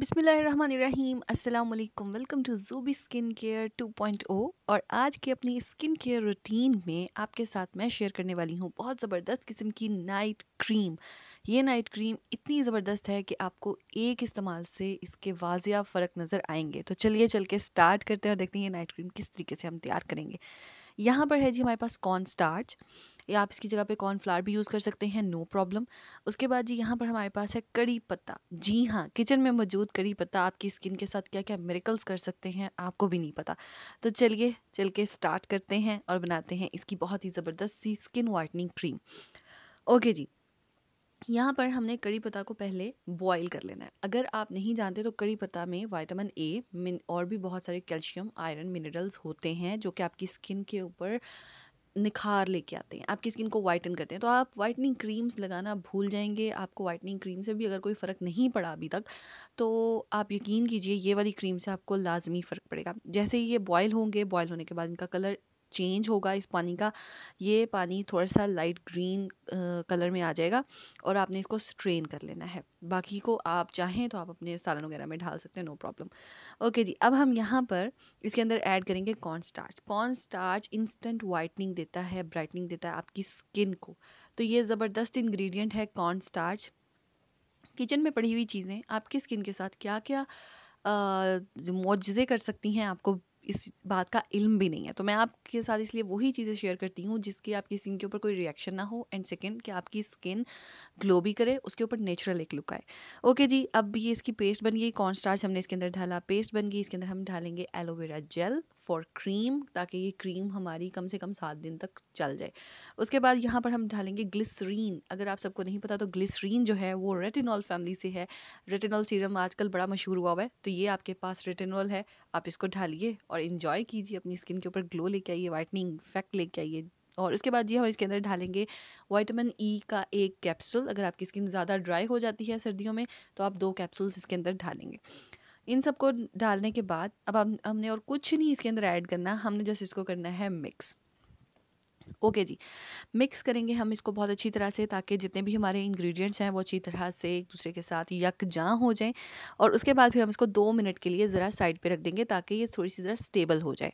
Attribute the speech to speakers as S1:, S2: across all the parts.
S1: बिसमीम अस्सलाम वालेकुम welcome to Zubi skin care 2.0 और आज की अपनी स्किन केयर रूटीन में आपके साथ मैं शेयर करने वाली हूँ बहुत ज़बरदस्त किस्म की नाइट क्रीम ये नाइट क्रीम इतनी ज़बरदस्त है कि आपको एक इस्तेमाल से इसके वाजिया फ़र्क नज़र आएंगे तो चलिए चल के स्टार्ट करते हैं और देखते हैं ये नाइट क्रीम किस तरीके से हम तैयार करेंगे यहाँ पर है जी हमारे पास कॉर्न स्टार्च या आप इसकी जगह पे कॉर्न फ्लावर भी यूज़ कर सकते हैं नो प्रॉब्लम उसके बाद जी यहाँ पर हमारे पास है कड़ी पत्ता जी हाँ किचन में मौजूद कड़ी पत्ता आपकी स्किन के साथ क्या क्या मेरिकल्स कर सकते हैं आपको भी नहीं पता तो चलिए चल के स्टार्ट करते हैं और बनाते हैं इसकी बहुत ही ज़बरदस्त सी स्किन वाइटनिंग क्रीम ओके जी यहाँ पर हमने कड़ी पत्ता को पहले बॉईल कर लेना है अगर आप नहीं जानते तो कड़ी पत्ता में वाइटामिन ए और भी बहुत सारे कैल्शियम आयरन मिनरल्स होते हैं जो कि आपकी स्किन के ऊपर निखार लेके आते हैं आपकी स्किन को वाइटन करते हैं तो आप वाइटनिंग क्रीम्स लगाना भूल जाएंगे आपको वाइटनिंग क्रीम से भी अगर कोई फ़र्क नहीं पड़ा अभी तक तो आप यकीन कीजिए ये वाली क्रीम से आपको लाजमी फ़र्क पड़ेगा जैसे ही ये बॉयल होंगे बॉयल होने के बाद इनका कलर चेंज होगा इस पानी का ये पानी थोड़ा सा लाइट ग्रीन कलर में आ जाएगा और आपने इसको स्ट्रेन कर लेना है बाकी को आप चाहें तो आप अपने सालन वगैरह में ढाल सकते हैं नो प्रॉब्लम ओके जी अब हम यहाँ पर इसके अंदर ऐड करेंगे corn starch corn starch instant whitening देता है ब्राइटनिंग देता है आपकी स्किन को तो ये ज़बरदस्त इन्ग्रीडियंट है कॉर्न स्टार्च किचन में पड़ी हुई चीज़ें आपकी स्किन के साथ क्या क्या मुआवजे कर सकती हैं आपको इस बात का इल्म भी नहीं है तो मैं आपके साथ इसलिए वही चीज़ें शेयर करती हूँ जिसकी आपकी स्किन के ऊपर कोई रिएक्शन ना हो एंड सेकेंड कि आपकी स्किन ग्लो भी करे उसके ऊपर नेचुरल एक लुक आए ओके जी अब ये इसकी पेस्ट बन गई स्टार्च हमने इसके अंदर डाला पेस्ट बन गई इसके अंदर हम डालेंगे एलोवेरा जेल फॉर क्रीम ताकि ये क्रीम हमारी कम से कम सात दिन तक चल जाए उसके बाद यहाँ पर हम डालेंगे ग्लिसरीन अगर आप सबको नहीं पता तो ग्लिसरीन जो है वो रेटिनॉल फैमिली से है रेटिनॉल सीरम आजकल बड़ा मशहूर हुआ हुआ है तो ये आपके पास रेटिनॉल है आप इसको ढालिए और और इन्जॉय कीजिए अपनी स्किन के ऊपर ग्लो लेके आइए वाइटनिंग इफेक्ट लेके आइए और उसके बाद जी हम इसके अंदर डालेंगे वाइटामिन ई e का एक कैप्सूल अगर आपकी स्किन ज़्यादा ड्राई हो जाती है सर्दियों में तो आप दो कैप्सूल्स इसके अंदर डालेंगे इन सबको डालने के बाद अब हम हमने और कुछ नहीं इसके अंदर ऐड करना हमने जस्ट इसको करना है मिक्स ओके जी मिक्स करेंगे हम इसको बहुत अच्छी तरह से ताकि जितने भी हमारे इंग्रेडिएंट्स हैं वो अच्छी तरह से एक दूसरे के साथ यकजा हो जाएं और उसके बाद फिर हम इसको दो मिनट के लिए ज़रा साइड पे रख देंगे ताकि ये थोड़ी सी ज़रा स्टेबल हो जाए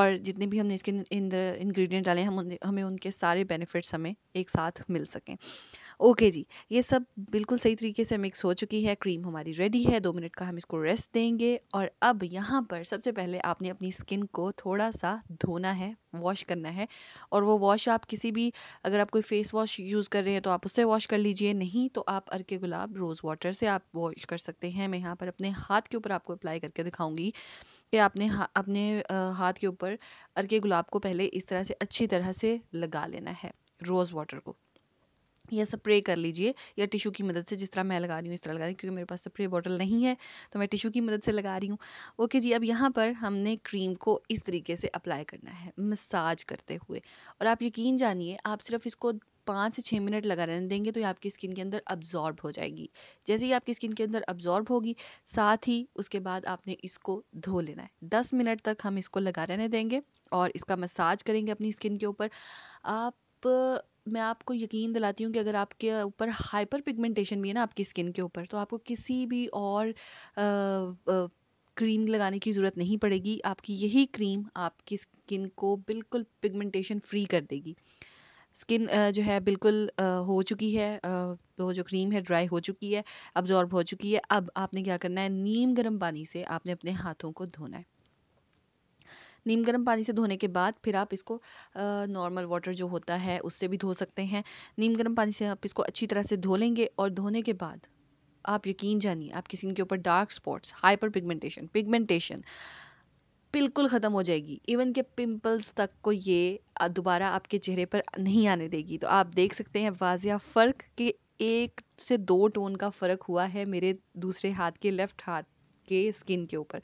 S1: और जितने भी हमने इसके इंग्रेडिएंट डाले हम हमें उनके सारे बेनिफिट्स हमें एक साथ मिल सकें ओके जी ये सब बिल्कुल सही तरीके से मिक्स हो चुकी है क्रीम हमारी रेडी है दो मिनट का हम इसको रेस्ट देंगे और अब यहाँ पर सबसे पहले आपने अपनी स्किन को थोड़ा सा धोना है वॉश करना है और वो वॉश आप किसी भी अगर आप कोई फेस वॉश यूज़ कर रहे हैं तो आप उससे वॉश कर लीजिए नहीं तो आप अरके गुलाब रोज़ वाटर से आप वॉश कर सकते हैं मैं यहाँ पर अपने हाथ के ऊपर आपको अप्लाई करके दिखाऊँगी कि आपने हा, अपने हाथ के ऊपर अरके गुलाब को पहले इस तरह से अच्छी तरह से लगा लेना है रोज़ वाटर को या स्प्रे कर लीजिए या टिशू की मदद से जिस तरह मैं लगा रही हूँ इस तरह लगा रही हूँ क्योंकि मेरे पास स्प्रे बॉटल नहीं है तो मैं टिशू की मदद से लगा रही हूँ ओके जी अब यहाँ पर हमने क्रीम को इस तरीके से अप्लाई करना है मसाज करते हुए और आप यकीन जानिए आप सिर्फ इसको पाँच से छः मिनट लगा रहने देंगे तो ये आपकी स्किन के अंदर अब्जॉर्ब हो जाएगी जैसे ही आपकी स्किन के अंदर अब्जॉर्ब होगी साथ ही उसके बाद आपने इसको धो लेना है दस मिनट तक हम इसको लगा रहने देंगे और इसका मसाज करेंगे अपनी स्किन के ऊपर आप मैं आपको यकीन दिलाती हूँ कि अगर आपके ऊपर हाइपर पिगमेंटेशन भी है ना आपकी स्किन के ऊपर तो आपको किसी भी और आ, आ, क्रीम लगाने की ज़रूरत नहीं पड़ेगी आपकी यही क्रीम आपकी स्किन को बिल्कुल पिगमेंटेशन फ्री कर देगी स्किन जो है बिल्कुल हो चुकी है वो जो क्रीम है ड्राई हो चुकी है अब्जॉर्ब हो चुकी है अब आपने क्या करना है नीम गर्म पानी से आपने अपने हाथों को धोना है नीम गर्म पानी से धोने के बाद फिर आप इसको नॉर्मल वाटर जो होता है उससे भी धो सकते हैं नीम गर्म पानी से आप इसको अच्छी तरह से धो लेंगे और धोने के बाद आप यकीन जानिए आपकी स्किन के ऊपर dark spots hyper pigmentation pigmentation बिल्कुल ख़त्म हो जाएगी इवन के पिंपल्स तक को ये दोबारा आपके चेहरे पर नहीं आने देगी तो आप देख सकते हैं वाजिया फ़र्क कि एक से दो टोन का फ़र्क हुआ है मेरे दूसरे हाथ के लेफ़्ट हाथ के स्किन के ऊपर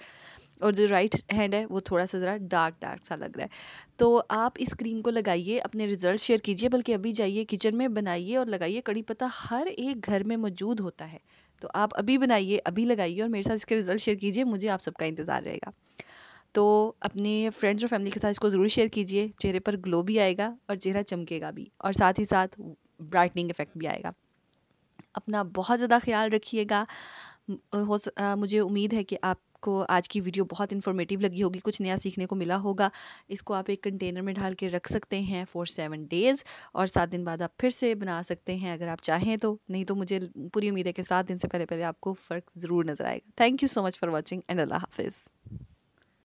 S1: और जो राइट हैंड है वो थोड़ा सा ज़रा डार्क डार्क सा लग रहा है तो आप इस क्रीम को लगाइए अपने रिज़ल्ट शेयर कीजिए बल्कि अभी जाइए किचन में बनाइए और लगाइए कड़ी पत्ता हर एक घर में मौजूद होता है तो आप अभी बनाइए अभी लगाइए और मेरे साथ इसके रिज़ल्ट शेयर कीजिए मुझे आप सबका इंतज़ार रहेगा तो अपने फ्रेंड्स और फैमिली के साथ इसको ज़रूर शेयर कीजिए चेहरे पर ग्लो भी आएगा और चेहरा चमकेगा भी और साथ ही साथ ब्राइटनिंग इफेक्ट भी आएगा अपना बहुत ज़्यादा ख्याल रखिएगा हो मुझे उम्मीद है कि आप आपको आज की वीडियो बहुत इन्फॉर्मेटिव लगी होगी कुछ नया सीखने को मिला होगा इसको आप एक कंटेनर में ढाल के रख सकते हैं फॉर सेवन डेज़ और सात दिन बाद आप फिर से बना सकते हैं अगर आप चाहें तो नहीं तो मुझे पूरी उम्मीद है कि सात दिन से पहले पहले आपको फ़र्क ज़रूर नज़र आएगा thank you so much for watching and अल्लाह हाफिज़